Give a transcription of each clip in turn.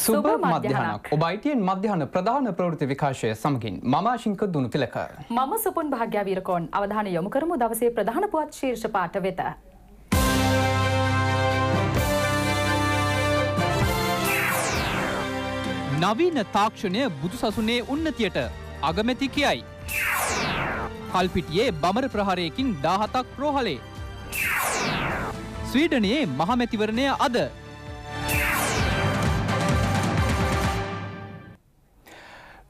සුබ මධ්‍යහනක් ඔබයිටයෙන් මධ්‍යහන ප්‍රධාන ප්‍රවෘති විකාශය සමගින් මමාශංක දුණු තිලක. මම සුපන් භාග්‍යවීරකෝන් අවධාන යොමු කරමු දවසේ ප්‍රධාන පුවත් ශීර්ෂ පාට වෙත. නවීන තාක්ෂණය බුදු සසුනේ උන්නතියට අගමැති කියයි. කල්පිටියේ බමර ප්‍රහාරයකින් දාහතක් ප්‍රෝහලේ. ස්වීඩනයේ මහමැතිවරණය අද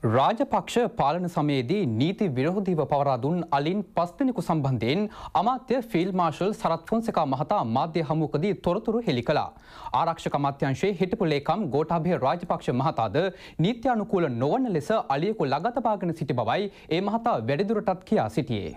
රාජපක්ෂ පාලන සමයේදී නීති විරෝධීව පවරා දුන් අලින් පස්දෙනෙකු සම්බන්ධයෙන් අමාත්‍ය ෆීල්ඩ් මාර්ෂල් සරත් ෆොන්සේකා මහතා මාධ්‍ය හමුවකදී තොරතුරු හෙළි කළා. ආරක්ෂක අමාත්‍යාංශයේ හිටපු ලේකම් ගෝඨාභය රාජපක්ෂ මහතාද නීත්‍යානුකූල නොවන ලෙස අලියෙකු ළඟතබාගෙන සිටි බවයි ඒ මහතා වැඩිදුරටත් කියා සිටියේ.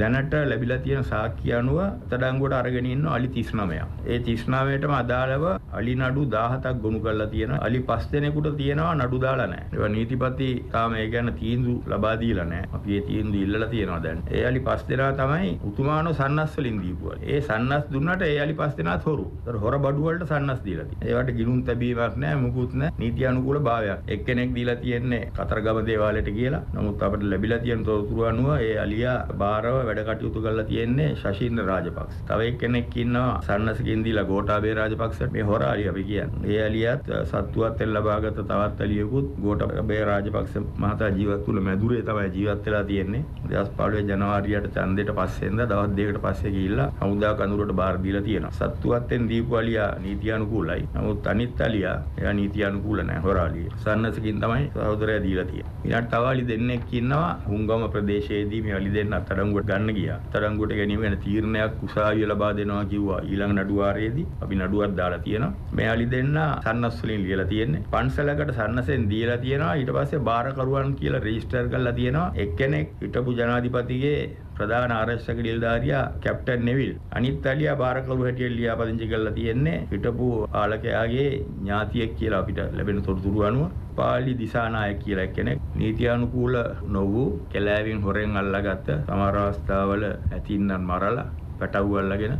දැනට ලැබිලා තියෙන සාක්කිය අනුව තඩංගුවට අරගෙන ඉන්න අලි 39ක්. ඒ 39ටම අදාළව අලි නඩු 17ක් ගොනු කරලා තියෙන අලි 5 දෙනෙකුට තියෙනවා නඩු දාලා නැහැ. ඒවා නීතිපති තාම ඒ ගැන තීන්දු ලබා දීලා නැහැ. අපි ඒ තීන්දු ඉල්ලලා තියෙනවා දැන්. ඒ අලි 5 දෙනා තමයි උතුමානෝ සන්නස් වලින් දීපුවා. ඒ සන්නස් දුන්නට ඒ අලි 5 දෙනාත් හොරු. ඒතර හොර බඩු වලට සන්නස් දීලා තියෙනවා. ඒවට ගිනුම් තැබීමක් නැහැ, මුකුත් නැහැ. නීති අනුකූල භාවයක්. එක්කෙනෙක් දීලා තියෙන්නේ කතරගම දේවාලයට කියලා. නමුත් අපිට ලැබිලා තියෙන තොරතුරු අනුව ඒ අලියා බාරව වැඩ කටයුතු කරලා තියෙන්නේ ශෂීන්ද්‍ර රාජපක්ෂ. තව එක්කෙනෙක් ඉන්නවා සන්නසකින්දීලා ගෝඨාභය රාජපක්ෂ මේ හොරාලි අපි කියන්නේ. ඒ ඇලියත් සත්තුවත් එල් ලබාගත් තවත් ඇලියෙකුත් ගෝඨාභය රාජපක්ෂ මහතා ජීවත් වුණ මැදුරේ තමයි ජීවත් වෙලා තියෙන්නේ. 2015 ජනවාරියට ඡන්දෙට පස්සෙන්ද දවස් දෙකකට පස්සේ ගිහිල්ලා හමුදා කඳුරට බාර දීලා තියෙනවා. සත්තුවත්ෙන් දීපු ඇලියා නීති අනුකූලයි. නමුත් අනිත් ඇලියා එයා නීති අනුකූල නැහැ හොරාලිය. සන්නසකින් තමයි සහෝදරයා දීලා තියෙන්නේ. ඊළඟ තව ඇලි දෙන්නෙක් ඉන්නවා හුංගම ප්‍රදේශයේදී මේ ඇලි දෙන්න අත්අඩංගුවට ගන්න ගියා. තරංගුවට ගැනීම ගැන තීරණයක් උසාවිය ලබා දෙනවා කිව්වා. ඊළඟ නඩුවාරයේදී අපි නඩුවක් දාලා තියෙනවා. මෙයාලි දෙන්න සන්නස් වලින් ලියලා තියෙන්නේ. පන්සලකට සන්නසෙන් දීලා තියෙනවා. ඊට පස්සේ බාරකරුවන් කියලා රෙජිස්ටර් කරලා තියෙනවා. එක්කෙනෙක් හිටපු ජනාධිපතිගේ ප්‍රධාන ආරක්ෂක නිලධාරියා කැප්ටන් නෙවිල් අනිත් අලියා බාරකරු හැටියට ලියාපදිංචි කරලා තියෙන්නේ හිටපු ආලකයාගේ ඥාතියෙක් කියලා අපිට ලැබෙන තොරතුරු අනුව සක්පාලි දිසානාය කියලා කෙනෙක් නීතියානුකූල නොවූ කැලෑවින් හොරෙන් අල්ලාගත්ත සමහර අවස්ථාවල ඇතින්නන් මරලා පැටව් අල්ලගෙන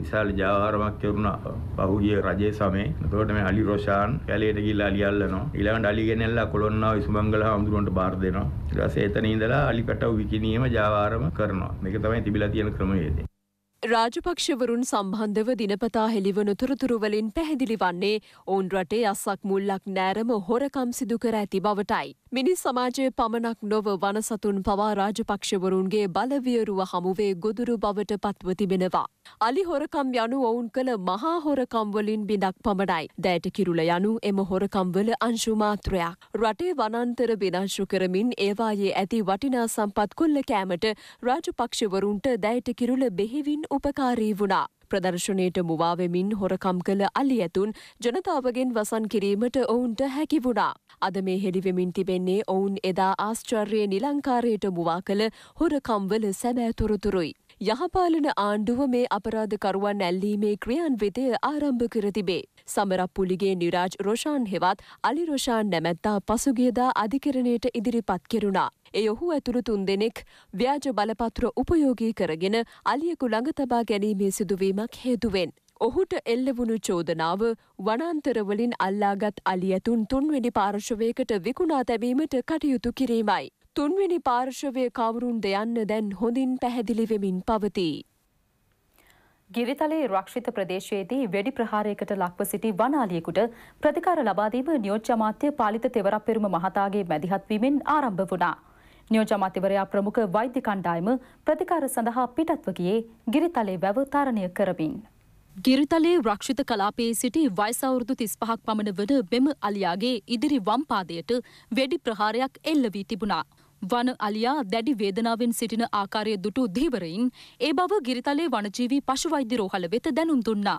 විශාල ජාවාරමක් කෙරුණා පහුගිය රජයේ සමයේ. එතකොට මේ අලි රොෂාන් කැලේට ගිහිල්ලා අලි අල්ලනවා. ඊළඟට අලි ගෙනෙල්ලා කොළොන්නාව ඉසුමංගල හඳුරන්ට බාර දෙනවා. ඊට පස්සේ එතන ඉඳලා අලි පැටව් විකිනීම ජාවාරම කරනවා. මේක තමයි තිබිලා තියෙන ක්‍රමවේදය. රාජපක්ෂවරුන් සම්බන්ධව දිනපතා හෙළිවන තොරතුරුවලින් පැහැදිලි වන්නේ ඔවුන් රටේ අස්සක් මුල්ලක් නෑරම හොරකම් සිදු කර ඇති බවටයි. මිනිස් සමාජය පමණක් නොව වනසතුන් පවා රාජපක්ෂවරුන්ගේ බලවියරුව හමුවේ ගොදුරු බවට පත්ව තිබෙනවා. අලි හොරකම් යනු ඔවුන් කළ මහා හොරකම්වලින් බිඳක් පමණයි. දෑට කිරුල යනු එම හොරකම්වල අංශුමාත්‍රයක්. රටේ වනන්තර විනාශු කරමින් ඒවායේ ඇති වටිනා සම්පත් කොල්ල කෑමට රාජපක්ෂවරුන්ට දෑට කිරුල බෙහිවින් උපකාරී වුණා. ප්‍රදර්ශනයට මුවාවෙමින් හොරකම් කළ අලි ඇතුන් ජනතාවගෙන් වසන් කිරීමට ඔවුන්ට හැකි වුණා. අද මේ හෙළිවෙමින් තිබෙන්නේ ඔවුන් එදා ආශ්චර්ය නිලංකාරයට මුවා කළ හොරකම්වල සැබෑ තොරතුරුයි. යහපාලන ආණ්ඩුව මේ අපරාධකරුවන් ඇල්ලීමේ ක්‍රියන්විතය ආරම්භ කර තිබේ. සමරප්පුලිගේ නිරාජ් රෝෂාන් හෙවත් අලි රෝෂාන් නැමැත්තා පසුගියදා අධිකරණයට ඉදිරිපත් කෙරුණා. ඒ ඔහු ඇතුළු තුන් දෙනෙක් ව්‍යාජ බලපත්‍ර උපයෝගී කරගෙන අලියෙකු ළඟ තබා ගැනීමේ සිදුවීමක් හේතුවෙන්. ඔහුට එල්ලවුණු චෝදනාව වනන්තරවලින් අල්ලාගත් අලි ඇතුන් තුන්වෙනි පාර්ශවයකට විකුණා තැබීමට කටයුතු කිරීමයි. තුන්වෙනි පාර්ශවය කවුරුන්ද යන්න දැන් හොඳින් පැහැදිලි වෙමින් පවතී. ගිරිතලේ රක්ෂිත ප්‍රදේශයේදී වෙඩි ප්‍රහාරයකට ලක්ව සිටි වනාලියෙකුට ප්‍රතිකාර ලබාදීම නියෝජ්‍ය අමාත්‍ය පාලිත තෙවරක් පෙරුම මහතාගේ මැදිහත්වීමෙන් ආරම්භ වුණා. නියෝජ්‍ය අමාත්‍යවරයා ප්‍රමුඛ වෛද්‍ය කණ්ඩායම ප්‍රතිකාර සඳහා පිටත්ව ගියේ ගිරිතලේ වැව තරණය කරමින්. ගිරිතලේ රක්ෂිත කලාපයේ සිටි වයස අවුරුදු 35ක් පමණ වන මෙම අලියාගේ ඉදිරි වම් පාදයට වෙඩි ප්‍රහාරයක් එල්ල වී තිබුණා. වන අලියා දැඩි වේදනාවෙන් සිටින ආකාරය දුටු ධීවරයින් ඒ බව ගිරිතලේ වනජීවී පශු වෛද්‍ය රෝහල වෙත දැනුම් දුන්නා.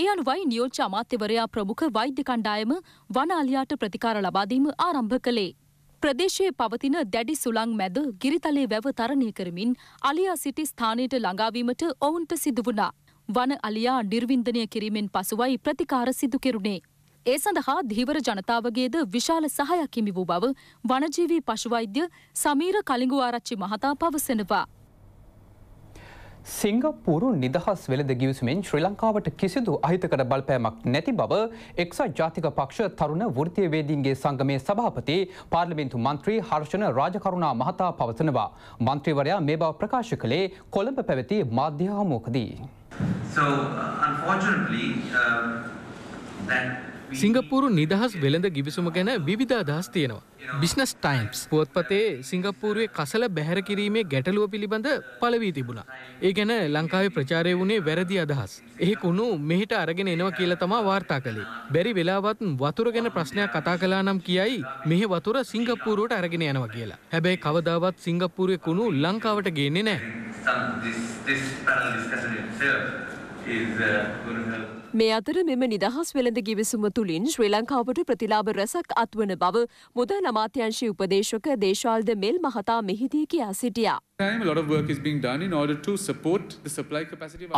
ඒ අනුවයි නියෝජ්‍ය අමාත්‍යවරයා ප්‍රමුඛ වෛද්‍ය කණ්ඩායම වන අලියාට ප්‍රතිකාර ලබාදීම ආරම්භ කළේ. ප්‍රදේශයේ පවතින දැඩි සුළං මැද ගිරිතලේ වැව තරණය කරමින් අලියා සිටි ස්ථානයට ළඟාවීමට ඔවුන්ට සිදු වුණා. වන අලියා නිර්වින්දනය කිරීමෙන් පසුවයි ප්‍රතිකාර සිදු කෙරුණේ. ඒ සඳහා ධීවර ජනතාවගේද විශාල සහයක් හිමි වූ බව වනජීවී පශුවෛද්‍ය සමීර කලිඟු ආරච්චි මහතා පවසනවා. සිංගපූරු නිදහස් වෙළඳ ගිවිසුමෙන් ශ්‍රී ලංකාවට කිසිදු අහිතකට බලපෑමක් නැති බව එක්සත් ජාතික පක්ෂ තරුණ වෘතියවේදීන්ගේ සංගමේ සභාපති පාර්ලිමින්තු මන්ත්‍රී හර්ෂණ රාජකරුණා මහතා පවසනවා. මන්ත්‍රීවරයා මේ බව ප්‍රකාශ කළේ කොළඹ පැවති මාධ්‍ය හමුවකදී. So, uh, unfortunately, uh, that සිංගපූරු නිදහස් වෙළඳ ගිවිසුම ගැන විධ අදහස් තියෙනවා. බිස්නස් ටයිම්ස් පුවත්පතේ සිංගපූරුවේ කසල බැහැර කිරීමේ ගැටලුව පිළිබඳ පලවී තිබුණා. ඒ ගැන ලංකාවේ ප්‍රචාරය වුණේ වැරදි අදහස්. එහෙකුණු මෙහිට අරගෙන එනවා කියලා තමා වාර්තා කළේ. බැරි වෙලාවත් වතුර ගැන ප්‍රශ්නයක් කතා කලා නම් කියයි මෙහි වතුර සිංගපූරුවට අරගෙන යනවා කියලා. හැබැයි කවදාවත් සිංගපූරුවේ කුණු ලංකාවට ගේන්නේ නැහැ. Is uh, going to help. මේ අතර මෙම නිදහස් වෙළඳ ගිවිසුම තුළින් ශ්‍රී ලංකාවට ප්‍රතිලාභ රැසක් අත්වන බව මුදල් අමාත්‍යංශයේ උපදේශක දේශාල්ද මෙල් මහතා මෙහිදී කියා සිටියා.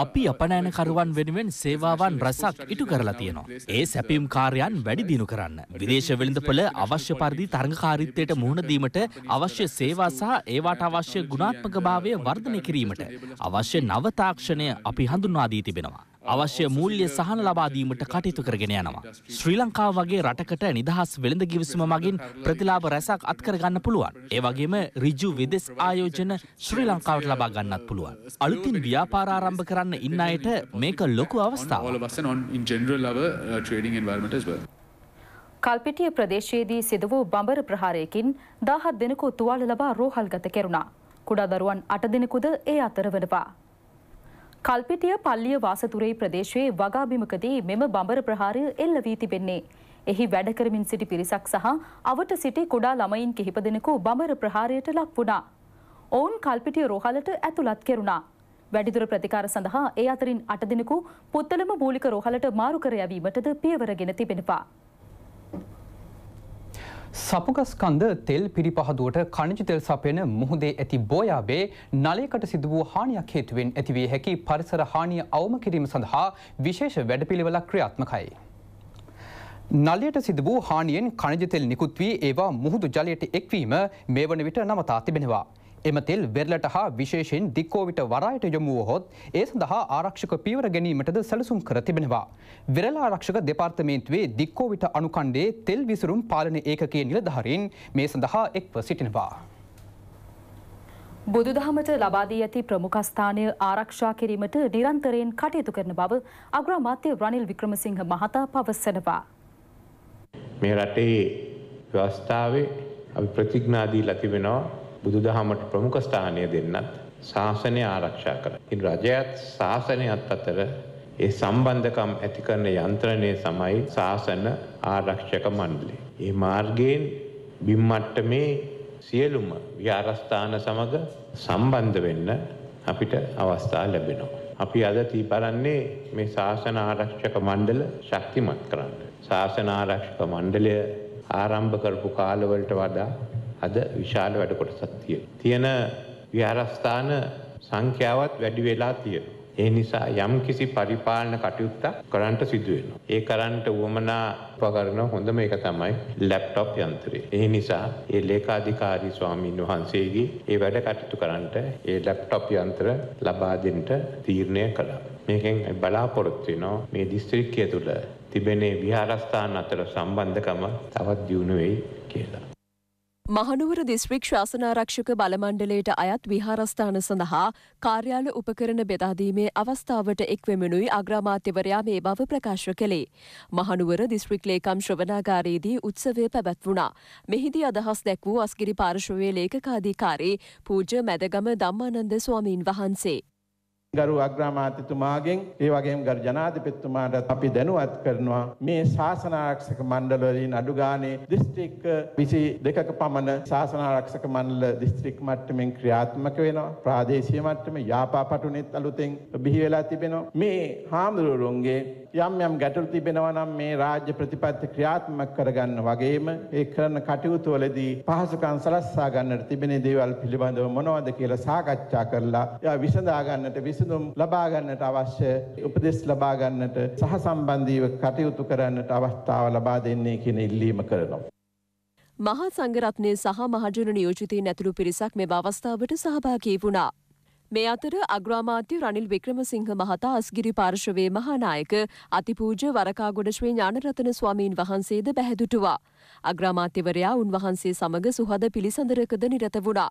අපි අපනෑනකරුවන් වෙනුවෙන් සේවාවන් රැසක් ඉටු කරලා තියෙනවා. ඒ සැපීම් කාර්යයන් වැඩි දියුණු කරන්න. විදේශ වෙළඳපොළ අවශ්‍ය පරිදි තරඟකාරීත්වයට මුහුණ දීමට අවශ්‍ය සේවා සහ ඒවාට අවශ්‍ය ගුණාත්මකභාවය වර්ධනය කිරීමට අවශ්‍ය නව තාක්ෂණය අපි හඳුන්වා දී තිබෙනවා. අවශ්‍ය මූල්‍ය සහන ලබාදීමට කටයුතු කරගෙන යනවා. ශ්‍රී ලංකාව වගේ රටකට නිදහස් වෙළඳ ගිවිසුම මගින් ප්‍රතිලාභ රැසක් අත්කරගන්න පුළුවන්. ඒ වගේම ඍජු විදෙස් ආයෝජන ශ්‍රී ලංකාවට ලබා ගන්නත් පුළුවන්. අලුතින් ව්‍යාපාරාරම්භ කරන්න ඉන්න අයට මේක ලොකු අවස්ථාවක්. Uh, කල්පිටිය ප්‍රදේශයේදී සිදු වූ බඹර ප්‍රහාරයකින් දාහත් දෙනෙකු තුවාල ලබා රෝහල්ගත කෙරුණා. කුඩා දරුවන් අට දෙනෙකුද ඒ අතර වෙනවා. කල්පිටිය පල්ලිය වාසතුරේ ප්‍රදේශයේ වගාබිමකදී මෙම බඹර ප්‍රහාරය එල්ල වී තිබෙන්නේ. එහි වැඩ කරමින් සිටි පිරිසක් සහ අවට සිටි කුඩා ළමයින් කිහිප දෙනෙකු බඹර ප්‍රහාරයට ලක් වුණා. ඔවුන් කල්පිටිය රෝහලට ඇතුළත් කෙරුණා. වැඩිදුර ප්‍රතිකාර සඳහා ඒ අතරින් අට දෙනෙකු පුත්තලම මූලික රෝහලට මාරු කර යැවීමටද පියවර ගෙන තිබෙනවා. සපුගස්කන්ද තෙල් පිරිපහදුවට කණජිතෙල් සපයන මුහුදේ ඇති බෝයාබේ නලයකට සිදු වූ හානියක් හේතුවෙන් ඇතිවිය හැකි පරිසර හානිය අවම කිරීම සඳහා විශේෂ වැඩපිළිවෙලක් ක්‍රියාත්මකයි. නලයට සිදු වූ හානියෙන් කණජතෙල් නිකුත් වී ඒවා මුහුදු ජලයට එක්වීම මේ වන විට නවතා තිබෙනවා. එම තෙල් වෙරලට හා විශේෂයෙන් දික්කෝවිට වරායට යොමුුවහොත් ඒ සඳහා ආරක්ෂක පීවර ගැනීමටද සැලසුම් කර තිබෙනවා. වෙරලා ආරක්ෂක දෙපාර්තමේන්තුවේ දික්කෝවිට අනුකණ්ඩේ තෙල් විසුරුම් පාලන ඒකගේ නිලධහරින් මේ සඳහා එක්ව සිටිනවා. බුදුදහමට ලබාදී ඇති ප්‍රමුඛස්ථානය ආරක්ෂා කිරීමට නිරන්තරයෙන් කටයුතු කරන බව අග්‍රාමාත්‍ය රනිල් වික්‍රමසිංහ මහතා පවසනවා. මේ රටේ ව්‍යවස්ථාවේ අපි ප්‍රතිඥා දීලා තිබෙනවා බුදුදහමට ප්‍රමුඛ ස්ථානය දෙන්නත් ශාසනය ආරක්ෂා කළා. ඉතින් රජයත් ශාසනයත් අතර ඒ සම්බන්ධකම් ඇති කරන යන්ත්‍රණය තමයි ශාසන ආරක්ෂක මණ්ඩලය. ඒ මාර්ගයෙන් බිම් මට්ටමේ සියලුම විහාරස්ථාන සමග සම්බන්ධ වෙන්න අපිට අවස්ථා ලැබෙනවා. අපි අද තීපරන්නේ මේ ශාසන ආරක්ෂක මණ්ඩල ශක්තිමත් කරන්න. ශාසන ආරක්ෂක මණ්ඩලය ආරම්භ කරපු කාලවලට වඩා අද විශාල වැඩ කොටසක් තියෙන. තියෙන විහාරස්ථාන සංඛ්‍යාවත් වැඩි වෙලා තියෙනවා. ඒ නිසා යම් කිසි පරිපාලන කටයුත්තක් කරන්නට සිදු වෙනවා. ඒ කරන්නට උවමනා උපකරණ හොඳම එක තමයි ලැප්ටොප් යන්ත්‍රය. ඒ නිසා ඒ ලේකාධිකාරී ස්වාමීන් වහන්සේගේ ඒ වැඩ කටයුතු කරන්නට ඒ ලැප්ටොප් යන්ත්‍ර ලබා දෙන්න තීරණය කළා. මේකෙන් බලාපොරොත්තු වෙනවා මේ දිස්ත්‍රික්කය තුළ තිබෙන විහාරස්ථාන අතර සම්බන්ධකම තවත් දියුණු වෙයි කියලා. මහනුවර දිස්ත්‍රික් ශාසනාරක්ෂක බලමණ්ඩලයට අයත් විහාරස්ථාන සඳහා කාර්යාල උපකරණ බෙදාදීමේ අවස්ථාවට එක්වෙමිනුයි අග්‍රාමාත්‍යවරයා මේ බව ප්‍රකාශ කළේ. මහනුවර දිස්ත්‍රික් ලේකම් ශ්‍රවනාගාරයේදී උත්සවය පැවැත්වුණා. මෙහිදී අදහස් දැක් වූ අස්ගිරි පාර්ශවයේ ලේකකාධිකාරී පූජ්‍ය මැදගම ධම්මානන්ද ස්වාමීන් වහන්සේ. ගරු අග්‍රාමාත්‍යතුමාගෙන් ඒ වගේම ගරු ජනාධිපතිතුමාටත් අපි දැනුවත් කරනවා මේ ශාසනාරක්ෂක මණ්ඩලවලින් අඩුගානේ දිස්ත්‍රික් 22ක පමණ ශාසනාරක්ෂක මණ්ඩල දිස්ත්‍රික් මට්ටමින් ක්‍රියාත්මක වෙනවා ප්‍රාදේශීය මට්ටමේ යාපාපටුනෙත් අලුතෙන් බිහි වෙලා තිබෙනවා මේ හාමුදුරුවන්ගේ යම් යම් ගැටලු තිබෙනවා නම් මේ රාජ්‍ය ප්‍රතිපත්ති ක්‍රියාත්මක කරගන්න වගේම ඒ කරන කටයුතු වලදී පහසුකම් සලස්වා ගන්නට තිබෙන දේවල් පිළිබඳව මොනවද කියලා සාකච්ඡා කරලා ඒවා විසඳා ගන්නට විසඳුම් ලබා ගන්නට අවශ්‍ය උපදෙස් ලබා ගන්නට සහ සම්බන්ධීව කටයුතු කරන්නට අවස්ථාව ලබා දෙන්නේ කියන ඉල්ලීම කරනවා. මහා සංගරත්නය සහ මහජන නියෝජිතය නැතුළු පිරිසක් මෙ අවස්ථාවට සහභාගී වුණා. මේ අතර අග්‍රාමාත්‍ය රනිල් වික්‍රමසිංහ මහතා අස්ගිරි පාර්ශවයේ මහානායක අතිපූජ්‍ය වරකාගොඩ ශ්‍රී ඥානරතන ස්වාමීන් වහන්සේද බැහැදුටුවා. අග්‍රාමාත්‍යවරයා උන්වහන්සේ සමග සුහද පිළිසඳරකද නිරත වුණා.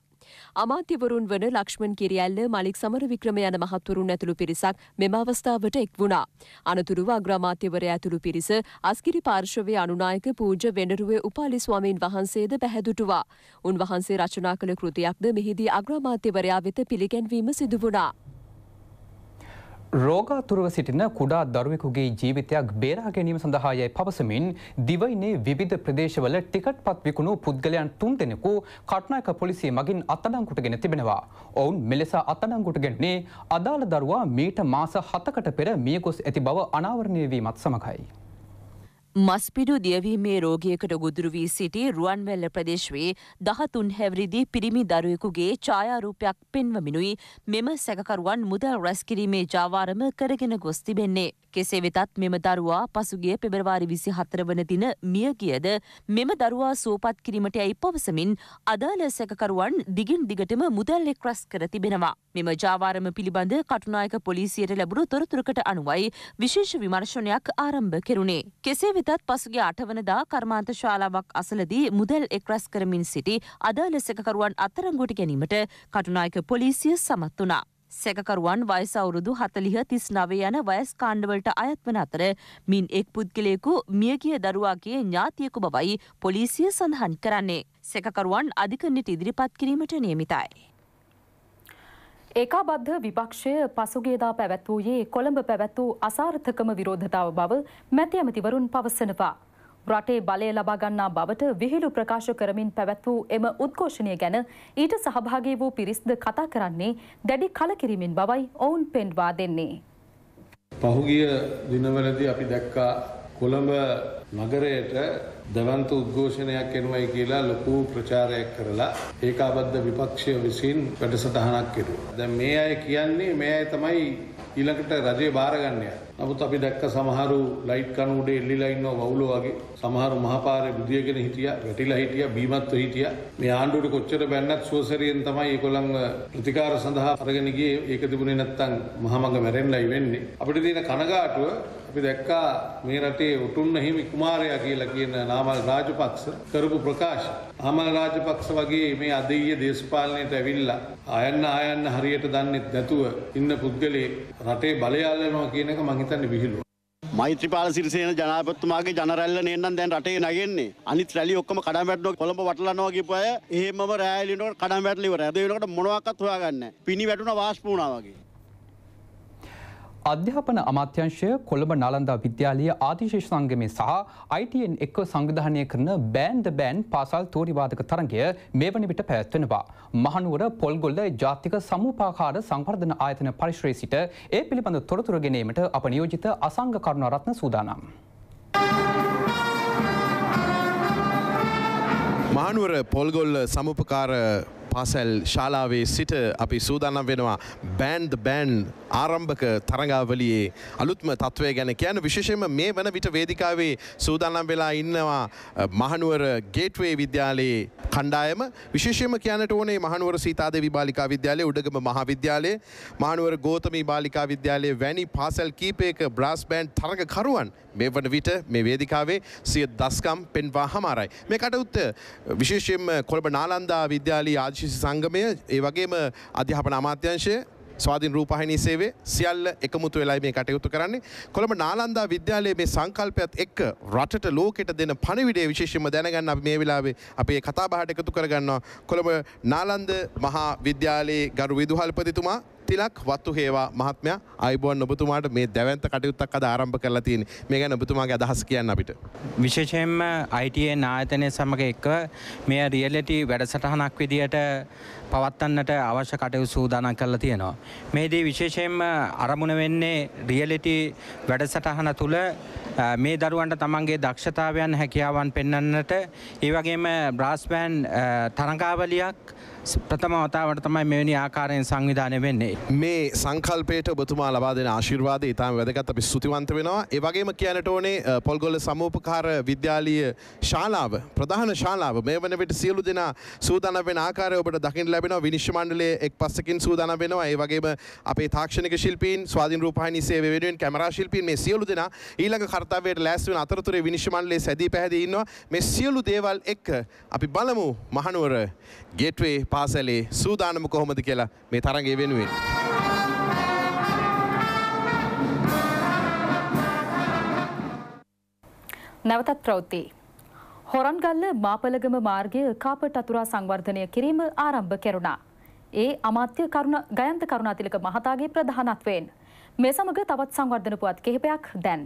අමාත්‍යවරුන් වන ලක්ෂ්මන් කිරියල්ල මලික් සමරවික්‍රම යන මහත්වරුන් ඇතුළු පිරිසක් මෙම අවස්ථාවට එක් වුණා. අනතුරුව අග්‍රාමාත්‍යවරය ඇතුළු පිරිස අස්කිරි පාර්ශවයේ අනුනායක පූජ වෙනරුවේ උපාලි ස්වාමීන් වහන්සේද පැහැදුටුවා. උන්වහන්සේ රචනා කළ කෘතියක්ද මෙහිදී අග්‍රාමාත්‍යවරයා වෙත පිළිගැන්වීම සිදු වුණා. රෝගාතුරව සිටින කුඩා දරුවෙකුගේ ජීවිතයක් බේරා ගැනීම සඳහා යයි පවසමින් දිවයිනේ විවිධ ප්‍රදේශවල ටිකට් පත් විකුණු පුද්ගලයන් තුන් දෙනෙකු කට්නායක පොලිසිය මගින් අත්අඩංගුටගෙන තිබෙනවා. ඔවුන් මෙලෙස අත්අඩංගුට ගැන්නේ අදාළ දරුවා මීට මාස හතකට පෙර මියගොස් ඇති බව අනාවරණය වීමත් සමගයි. මස්පිඩු දියවීමේ රෝගියකට ගොදුරු වී සිටි රුවන්වැල්ල ප්‍රදේශයේ දහතුන් හැවිරිදි පිරිමි දරුවෙකුගේ ඡායාරූපයක් පෙන්වමිනුයි මෙම සැකකරුවන් මුදල් රැස් කිරීමේ ජාවාරම කරගෙන ගොස් තිබෙන්නේ. කෙසේ වෙතත් මෙම දරුවා පසුගිය පෙබරවාරි 24 වන දින මිය ගියද මෙම දරුවා සුවපත් කිරීමට යයි පවසමින් අදාළ සැකකරුවන් දිගින් දිගටම මුදල් එක් රැස් කර තිබෙනවා. මෙම ජාවාරම පිළිබඳ කටුනායක පොලිසියට ලැබුණු තොරතුරකට අනුවයි විශේෂ විමර්ශනයක් ආරම්භ කෙරුණේ. කෙසේ වෙතත් අදත් පසුගේ අටවනදා කර්මාන්ත ශාලාවක් අසලදී මුදල් එක්රැස් කරමින් සිටි අදාළ සැකකරුවන් අත්තරංගුවට ගැනීමට කටුනායක පොලිසිය සමත් වුණා. සැකකරුවන් වයස අවුරුදු හතලිහ තිස් නවය යන වයස් කාණ්ඩවලට අයත් වන අතර මින් එක් පුද්ගලයෙකු මියගිය දරුවාගේ ඥාතියකු බවයි පොලිසිය සඳහන් කරන්නේ. සැකකරුවන් අධිකරණයට ඉදිරිපත් කිරීමට නියමිතයි. ඒකාබද්ධ විපක්ෂය පසුගේදා පැවැත් වූයේ කොළඹ පැවැත් වූ අසාර්ථකම විරෝධතාව බව මැති ඇමතිවරුන් පවසනවා. රටේ බලය ලබාගන්නා බවට විහිළු ප්‍රකාශ කරමින් පැවැත් වූ එම උද්ඝෝෂණය ගැන ඊට සහභාගී වූ පිරිස්ද කතා කරන්නේ දැඩි කලකිරීමෙන් බවයි ඔවුන් පෙන්වා දෙන්නේ. පහුගිය දිනවලදී අපි දැක්කා කොළඹ නගරයට දවන්ත උද්ඝෝෂණයක් එනවයි කියලා ලොකු ප්‍රචාරයක් කරලා ඒකාබද්ධ විපක්ෂය විසින් වැඩසටහනක් කෙරුවා. දැන් මේ අය කියන්නේ මේ අය තමයි ඊළඟට රජය බාරගන්නේ. නමුත් අපි දැක්ක සමහරු ලයිට් කණු උඩ එල්ලිලා ඉන්නව වවුලෝ වගේ. සමහරු මහපාරේ බුදියගෙන හිටියා, වැටිලා හිටියා, බීමත්ව හිටියා. මේ ආණ්ඩුවට කොච්චර බැන්නත් සුවසරියෙන් තමයි ඒගොල්ලන් ප්‍රතිකාර සඳහා අරගෙන ගියේ. ඒක තිබුණේ නැත්තම් මහමඟ මැරෙන්නයි වෙන්නේ. අපිට තියෙන කනගාටුව අපි දැක්කා මේ රටේ උතුම් හිමි කුමාරයා කියලා කියන නාමල් රාජපක්ෂ කරපු ප්‍රකාශ. ආමල් රාජපක්ෂ වගේ මේ අධීය දේශපාලනයට ඇවිල්ලා ආයන්න ආයන්න හරියට දන්නේ නැතුව ඉන්න පුද්ගලයේ රටේ බලය අල්ලනවා කියන එක මං හිතන්නේ විහිළුව. මෛත්‍රපාල සිරිසේන ජනාපත්තුමාගේ ජනරැල්ල නේන්නම් දැන් රටේ නගෙන්නේ අනිත් රැලි ඔක්කොම කඩම් වැටෙනවා කොළඹ වටලනවා කියපු අය එහෙමම රැලිනකොට කඩම් වැටලා ඉවරයි. අද වෙනකොට මොනවාක්වත් හොයාගන්නේ නැහැ. පිනි වැටුණා වාෂ්ප වුණා වගේ. අධ්‍යාපන අමාත්‍යංශය කොළඹ නාලන්දා විද්‍යාලය ආතිශේෂ සංගමේ සහ ITN එක්ව සංවිධානය කරන බෑන් ද බෑන් පාසල් තෝරිවාදක තරගය මේ වන විට පැවැත්වෙනවා. මහනුවර පොල්ගොල්ල ජාතික සමුපාකාර සංවර්ධන ආයතන පරිශ්‍රයේ සිට ඒ පිළිබඳ තොරතුර ගෙනීමට අප නියෝජිත අසංග කරුණරත්න සූදානම්. මහනුවර පොල්ගොල්ල සමුපකාර පාසැල් ශාලාවේ සිට අපි සූදානම් වෙනවා බෑන්ඩ් බෑන් ආරම්භක තරඟාවලියේ අලුත්ම තත්ත්වය ගැන කියන විශේෂයෙන්ම මේ වන විට වේදිකාවේ සූදානම් වෙලා ඉන්නවා මහනුවර ගේට්වේ විද්‍යාලයේ කණ්ඩායම විශේෂයෙන්ම කියන්නට ඕනේ මහනුවර සීතාදේවි බාලිකා විද්‍යාලය උඩගම මහාවිද්‍යාලය මහනුවර ගෝතමී බාලිකා විද්‍යාලයේ වැනි පාසල් කීපයක බ්‍රාස් බෑන්ඩ් තරඟකරුවන් මේ වන විට මේ වේදිකාවේ සිය දස්කම් පෙන්වා හමාරයි මේ කටයුත්ත විශේෂයෙන්ම කොළඹ නාලන්දා විද්‍යාලයේ ආදේශ ශිෂ්‍ය සංගමය ඒ වගේම අධ්‍යාපන අමාත්‍යංශය ස්වාධීන රූපහිනී සේවය සියල්ල එකමුතු වෙලායි මේ කටයුතු කරන්නේ. කොළඹ නාලන්දා විද්‍යාලයේ මේ සංකල්පයත් එක්ක රටට ලෝකෙට දෙන පණිවිඩය විශේෂයෙන්ම දැනගන්න අපි මේ වෙලාවේ අපේ කතාබහට එකතු කරගන්නවා. කොළඹ නාලන්ද මහා විද්‍යාලයේ ගරු විදුහල්පතිතුමා තිලක් වත්තු හේවා මහත්මයා අයිබෝන් ඔබතුමාට මේ දැවන්ත කටයුත්තක් අද ආරම්භ කරලා තියෙන මේ ගැන ඔබතුමාගේ අදහස කියන්න අපිට. විශේෂයෙන්ම අයිටයේ නායතනය සමඟ එක්ව මේ රියලටි වැඩසටහනක් විදියට පවත්වන්නට අවශ්‍ය කටයු සූදානම් කරලා තියෙනවා. මේදී විශේෂයෙන්ම අරමුණ වෙන්නේ රියලිටි වැඩසටහන තුළ මේ දරුවන්ට තමන්ගේ දක්ෂතාවයන් හැකියාවන් පෙන්වන්නට ඒ වගේම බ්‍රාස්බෑන් තරඟාවලියක් ප්‍රථම වතාවට තමයි මෙවැනි ආකාරයෙන් සංවිධානය වෙන්නේ. මේ සංකල්පයට ඔබතුමා ලබා දෙන ආශිර්වාද ඉතාම වැදගත් අපි ස්තුතිවන්ත වෙනවා. ඒ වගේම කියන්නට ඕනේ පොල්ගොල්ල සමූපකාර විද්‍යාලීය ශාලාව ප්‍රධාන ශාලාව මේ වන විට සියලු දෙනා සූදානම් වෙන ආකාරය ඔබට දකින්න ලැබෙනවා විනිශ්චය මණ්ඩලය එක් පස්සකින් සූදානම් වෙනවා ඒ වගේම අපේ තාක්ෂණික ශිල්පීන් ස්වාධීන රූපවාහිනී සේවය වෙනුවෙන් කැමරා ශිල්පීන් මේ සියලු දෙනා ඊළඟ කර්තව්‍යයට ලෑස්ති වෙන අතරතුරේ විනිශ්චය මණ්ඩලයේ සැදී පැහැදී ඉන්නවා මේ සියලු දේවල් එක්ක අපි බලමු මහනුවර ගේට්වේ පාසලේ සූදානම කොහොමද කියලා මේ තරඟය වෙනුවෙන් නැවතත් ප්‍රවෘත්ති හොරන්ගල්ල මාපලගම මාර්ගය කාපට අතුරා සංවර්ධනය කිරීම ආරම්භ කෙරුණා. ඒ අමාත්‍ය කරුණ ගයන්ත කරුණාතිලක මහතාගේ ප්‍රධානත්වයෙන්. මේ සමග තවත් සංවර්ධන පුවත් කිහිපයක් දැන්.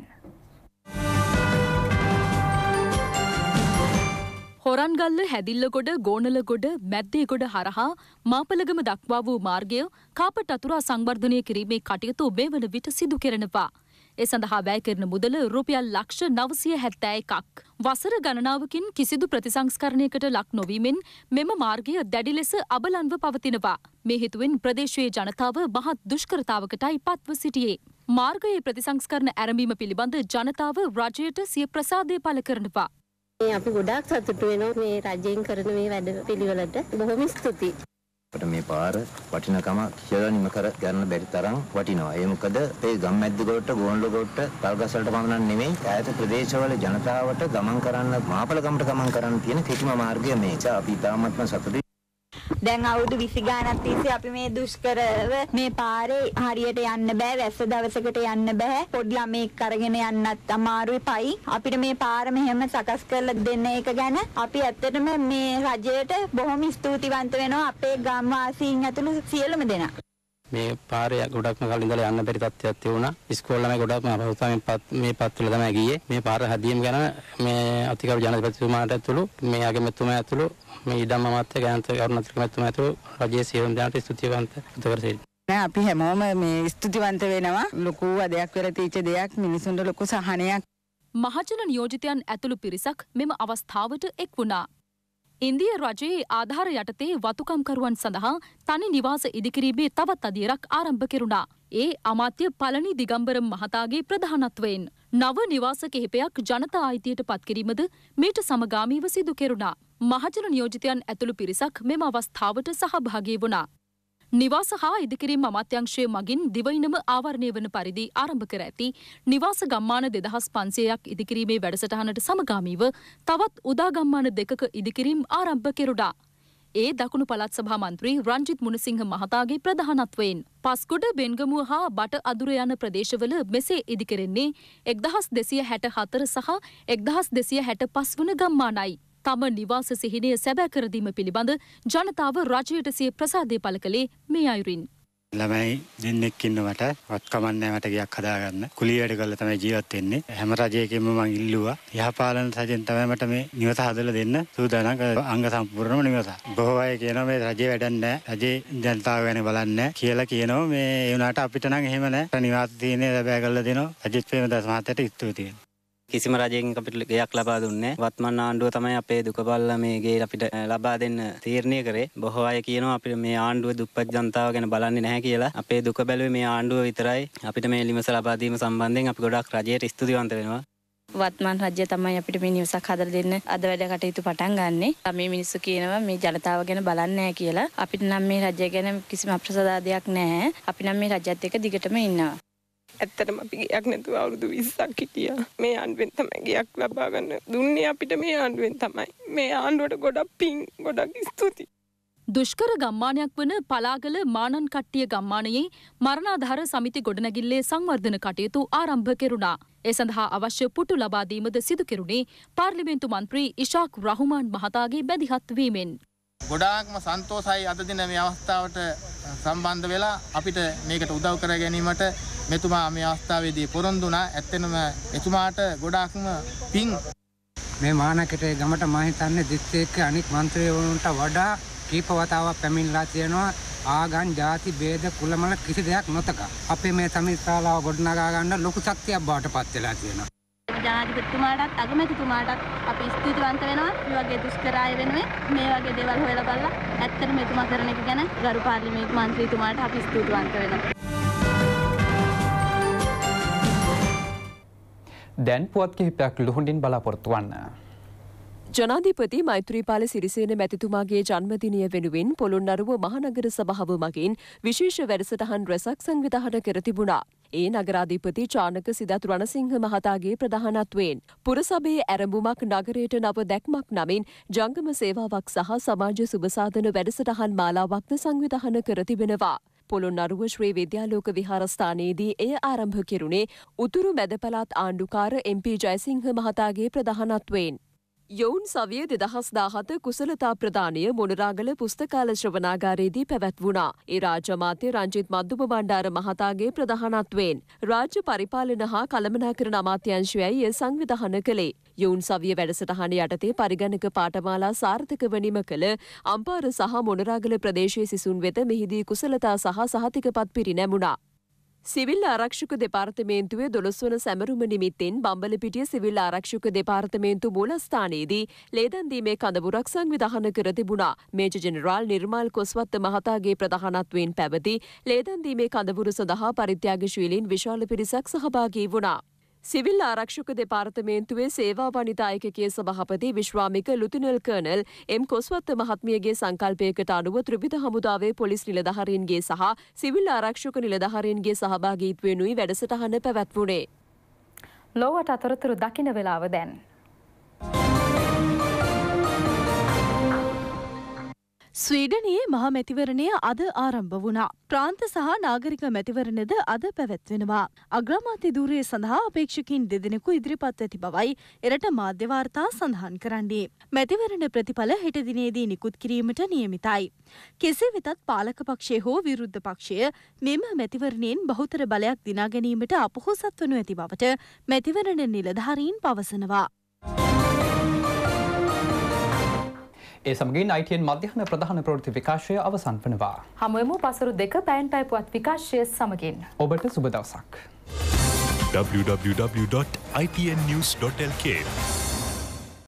හොරන්ගල්ල හැදිල්ලගොඩ ගෝනලගොඩ මැද්දේගොඩ හරහා මාපලගම දක්වා වූ මාර්ගය කාපට අතුරා සංවර්ධනය කිරීමේ කටයුතු මේ වන විට සිදු කෙරෙනවා. ඒ සඳහා වැය කරන මුදල රුපියල් ලක්ෂ නවසිය හැත්තෑ එකක්. වසර ගණනාවකින් කිසිදු ප්‍රතිසංස්කරණයකට ලක් නොවීමෙන් මෙම මාර්ගය දැඩි ලෙස අබලන්ව පවතිනවා. මේ හිතුවෙන් ප්‍රදේශයේ ජනතාව මහත් දුෂ්කරතාවකටයි පත්ව සිටියේ. මාර්ගයේ ප්‍රතිසංස්කරණ ඇරඹීම පිළිබඳ ජනතාව රජයට සිය ප්‍රසාදය පළ කරනවා. අපි ගොඩක් සතුටු වෙනවා මේ රජයෙන් කරන මේ වැඩ පිළිවෙලට. බොහොම ස්තුතියි. අපිට මේ පාර වටිනකම කියලා නිම කර ගන්න බැරි තරම් වටිනවා. ඒ මොකද මේ ගම්මැද්ද ගොඩට, ගෝන්ල ගොඩට, තල්ගස් වලට පමණක් නෙමෙයි ඈත ප්‍රදේශවල ජනතාවට ගමන් කරන්න, මාපලගමට ගමන් කරන්න තියෙන කෙටිම මාර්ගය මේක. අපි තාමත්ම සතුටින් දැන් අවුරුදු 20 ගානක් තිස්සේ අපි මේ දුෂ්කරව මේ පාරේ හරියට යන්න බෑ වැස්ස දවසකට යන්න බෑ පොඩි ළමෙක් අරගෙන යන්නත් අමාරුයි පයි අපිට මේ පාර මෙහෙම සකස් කරලා දෙන්න එක ගැන අපි ඇත්තටම මේ රජයට බොහොම ස්තුතිවන්ත වෙනවා අපේ ගම්වාසීන් ඇතුළු සියලුම දෙනා මේ පාරේ ගොඩක්ම කලින් ඉඳලා යන්න බැරි තත්ත්වයක් තිබුණා. ඉස්කෝල ළමයි ගොඩක්ම අපහසුතාවෙන් මේ පත්වල තමයි ගියේ. මේ පාර හදියම ගැන මේ අතිකරු ජනාධිපතිතුමාට ඇතුළු මේ අගමැතිතුමා ඇතුළු මේ ඉඩම් අමාත්‍ය ගාන්ත කරුණාතිලක මැතිතුමා ඇතුළු රජයේ සේවන දානට ස්තුතිවන්ත උපකරසෙයි. අපි හැමෝම මේ ස්තුතිවන්ත වෙනවා. ලොකු අධයක් වෙලා තීච්ච දෙයක් මිනිසුන්ට ලොකු සහනයක්. මහජන නියෝජිතයන් ඇතුළු පිරිසක් මෙම අවස්ථාවට එක් වුණා. ඉන්දිය රජයේ ආධාර යටතේ වතුකම්කරුවන් සඳහා තනි නිවාස ඉදිකිරීමේ තවත් අදියරක් ආරම්භ කෙරුණා. ඒ අමාත්‍ය පලනි දිගම්බරම් මහතාගේ ප්‍රධානත්වයෙන්. නව නිවාස කිහිපයක් ජනතා අයිතියට පත්කිරීමද මීට සමගාමීව සිදු කෙරුණා. මහජන නියෝජිතයන් ඇතුළු පිරිසක් මෙම අවස්ථාවට සහභාගී වුණා. නිවාස හා ඉදිකිරීම් අමාත්‍යංශය මගින් දිවයිනම ආවරණය වන පරිදි ආරම්භ කර ඇති නිවාස ගම්මාන දෙදහස් පන්සේයක් ඉදිකිරීමේ වැඩසටහනට සමගාමීව තවත් උදාගම්මාන දෙකක ඉදිකිරීම් ආරම්භ කෙරුඩා. ඒ දකුණු පළත් සභා මන්ත්‍රී රංජිත් මුණසිංහ මහතාගේ ප්‍රධානත්වයෙන් පස්කොඩ බෙන්ගමුව හා බට අදුර යන ප්‍රදේශවල මෙසේ ඉදිකරෙන්නේ එක්දහස් දෙසිය හැට හතර සහ එක්දහස් දෙසිය හැට පස් වන ගම්මානයි. තම නිවාස සිහිනය සැබෑ කරදීම පිළිබඳ ජනතාව රජයට සිය ප්‍රසාදය පළ කළේ මේ අයුරින්. ළමයි දෙන්නෙක් ඉන්නවට වත්කමන්න මට ගයක් හදාගන්න කුලියට කල්ල තමයි ජීවත් වෙන්නේ හැම රජයකෙම මං ඉල්ලුවා යහපාලන රජෙන් තමයි මට මේ නිවස හදලා දෙන්න සූදානම් අංග සම්පූර්ණම නිවස බොහෝ අය කියනවා මේ රජේ වැඩන්නේ රජේ ජනතාව ගැන බලන්නේ කියලා කියනවා මේ ඒ වුණාට අපිට නම් එහෙම නෑ නිවාස තියෙන්නේ ලැබෑ කරලා දෙනවා අජිත් ප්‍රේමදාස මහත්තයාට ස්තුතියි කිසිම රජයෙන් අපිට ගයක් ලබා දුන්නේ වත්මන් ආණ්ඩුව තමයි අපේ දුකබල්ල මේගේ අපිට ලබා දෙන්න තීරණය කරේ බොහෝ අය කියනවා අපිට මේ ආණ්ඩුව දුප්පත් ජනතාව ගැන බලන්නේ නැහැ කියලා අපේ දුක බැලුවේ මේ ආණ්ඩුව විතරයි අපිට මේ ලිමස ලබා දීම සම්බන්ධයෙන් අපි ගොඩක් රජයට ස්තුතිවන්ත වෙනවා වත්මන් රජ්‍ය තමයි අපිට මේ නිවසක් හදර දෙන්න අද වැඩ කටයුතු පටන් ගන්න මේ මිනිස්සු කියනවා මේ ජනතාව ගැන බලන්නෑ කියලා අපිට නම් මේ රජය ගැන කිසිම අප්‍රසදාදයක් නැහැ අපි නම් මේ රජත් එක දිගටම ඉන්නවා ඇත්තටම අපි ගයක් නැතුව අවුරුදු 20ක් හිටියා. මේ ආණ්ඩුවෙන් තමයි ගයක් ලබා ගන්න දුන්නේ අපිට මේ ආණ්ඩුවෙන් තමයි. මේ ආණ්ඩුවට ගොඩක් පිං ගොඩක් ස්තුතියි. දුෂ්කර ගම්මානයක් වන පලාගල මානන් කට්ටිය ගම්මානයේ මරණාධාර සමිති ගොඩනැගිල්ලේ සංවර්ධන කටයුතු ආරම්භ කෙරුණා. ඒ සඳහා අවශ්‍ය පුටු ලබා දීමද සිදු කෙරුණේ පාර්ලිමේන්තු මන්ත්‍රී ඉෂාක් රහුමාන් මහතාගේ බැදිහත් වීමෙන්. ගොඩාක්ම සන්තෝසයි අද දින මේ අවස්ථාවට සම්බන්ධ වෙලා අපිට මේකට උදව් කර ගැනීමට මෙතුමා මේ අවස්ථාවේදී පොරොන්දු වුණා. ඇත්තෙනම එතුමාට ගොඩාක්ම පිං මේ මහානකරේ ගමට මම හිතන්නේ දිස්ත්‍රික්ක අනෙක් മന്ത്രിවරුන්ට වඩා කීප වතාවක් පැමිණලා තියෙනවා. ආගම් ಜಾති ભેද කුලමල කිසි දෙයක් නොතක අපේ මේ සමිතිශාලාව ගොඩනගා ගන්න ලොකු ශක්තියක් බවට පත් වෙලා තියෙනවා. ජනාධිපතිතුමාටත් අගමැතිතුමාටත් අපි ස්තුතිවන්ත වෙනවා මේ වගේ දුෂ්කරාය වෙනුවෙන් මේ වගේ දේවල් හොයලා බලලා ඇත්තටම මෙතුමා කරන එක ගැන ගරු පාර්ලිමේන්තු මන්ත්‍රීතුමාට අපි ස්තුතිවන්ත වෙනවා. දැන් පුවත් කිහිපයක් ලුහුඬින් බලාපොරොත්තු වන්න. ජනාධිපති මෛත්‍රීපාල සිරිසේන මැතිතුමාගේ ජන්මදිනය වෙනුවෙන් පොළොන්නරුව මහනගර සභාව මගින් විශේෂ වැඩසටහන් රැසක් සංවිධාන කර තිබුණා. ඒ නගරාධිපති චානක සිදත් රණසිංහ මහතාගේ ප්‍රධානත්වයෙන්. පුරසභයේ ඇරඹුමක් නගරයට නව දැක්මක් නමින් ජංගම සේවාවක් සහ සමාජ සුභසාධන වැඩසටහන් මාලාවක්ද සංවිධහන කර තිබෙනවා. පොළොන්නරුව ශ්‍රී විද්‍යාලෝක විහාරස්ථානයේදී එය ආරම්භ කෙරුණේ උතුරු මැදපළාත් ආණ්ඩුකාර එම්පි ජයසිංහ මහතාගේ ප්‍රධානත්වයෙන්. යොවුන් සවිය දෙදහස් දාහත කුසලතා ප්‍රධානය මොනරාගල පුස්තකාල ශ්‍රවනාගාරයේදී පැවැත්වුණා. ඒ රාජමාත්‍ය රංජිත් මද්දුම බණ්ඩාර මහතාගේ ප්‍රධානත්වයෙන්. රාජ්‍ය පරිපාලන හා කළමනාකරන අමාත්‍යංශයයි එය සංවිධාන කළේ. යොවුන් සවිය වැඩසටහන යටතේ පරිගණක පාඨමාලා සාර්ථකව නිම කළ අම්පාර සහ මොනරාගල ප්‍රදේශයේ සිසුන් වෙත මෙහිදී කුසලතා සහ සහතිකපත් පිරිනැමුණා. සිවිල් ආරක්ෂක දෙපාර්තමේන්තුවේ දොළොස්වන සැමරුම නිමිත්තෙන් බම්බලපිටිය සිවිල් ආරක්ෂක දෙපාර්තමේන්තු මූලස්ථානයේදී ලේදන්දීමේ කඳවුරක් සංවිධාන කර තිබුණා. මේජ ජෙනරාල් නිර්මල් කොස්වත්ත මහතාගේ ප්‍රධානත්වයෙන් පැවති ලේදන්දීමේ කඳවුර සඳහා පරිත්‍යාගශීලීන් විශාල පිරිසක් සහභාගී වුණා. සිවිල් ආරක්ෂක දෙපාර්තමේන්තුවේ සේවා වනිදායකගේ සභහපති විශ්වාමික ලුතිනල් කර්නල් එම් කොස්වත්ත මහත්මියගේ සංකල්පයකට අනුව ත්‍රිවිධ හමුදාවේ පොලිස් නිලධහරින්ගේ සහ සිවිල් ආරක්ෂක නිලධහරින්ගේ සහභාගීත්වෙනුයි වැඩසටහන පැවැත්වුණේ. ලෝවට අතරතුරු දකින වෙලාව දැන්. ස්වීඩනයේ මහමැතිවරණය අද ආරම්භ වුණා. ප්‍රාන්ත සහ නාගරික මැතිවරණද අද පැවැත්වෙනවා. අග්‍රාමාත්‍ය ධූරය සඳහා අපේක්ෂකින් දෙදෙනෙකු ඉදිරිපත් ඇති බවයි එරට මාධ්‍යවාර්තා සඳහන් කරන්නේ. මැතිවරණ ප්‍රතිඵල හෙටදිනේදී නිකුත් කිරීමට නියමිතයි. කෙසේ වෙතත් පාලක පක්ෂය හෝ විරුද්ධ පක්ෂය මෙම මැතිවරණයෙන් බහුතර බලයක් දිනා ගැනීමට අපොහොසත් වනු ඇති බවට මැතිවරණ නිලධාරීන් පවසනවා. ඒ සමගින් අයිටන් මධ්‍යහන ප්‍රධාන ප්‍රෘති විකාශය අවසන් වනවා. හමුවමු පසරු දෙක පැන් පැපුවත් විකාශය සමගින්. ඔබට සුබදවසක්. www.itnnews.lk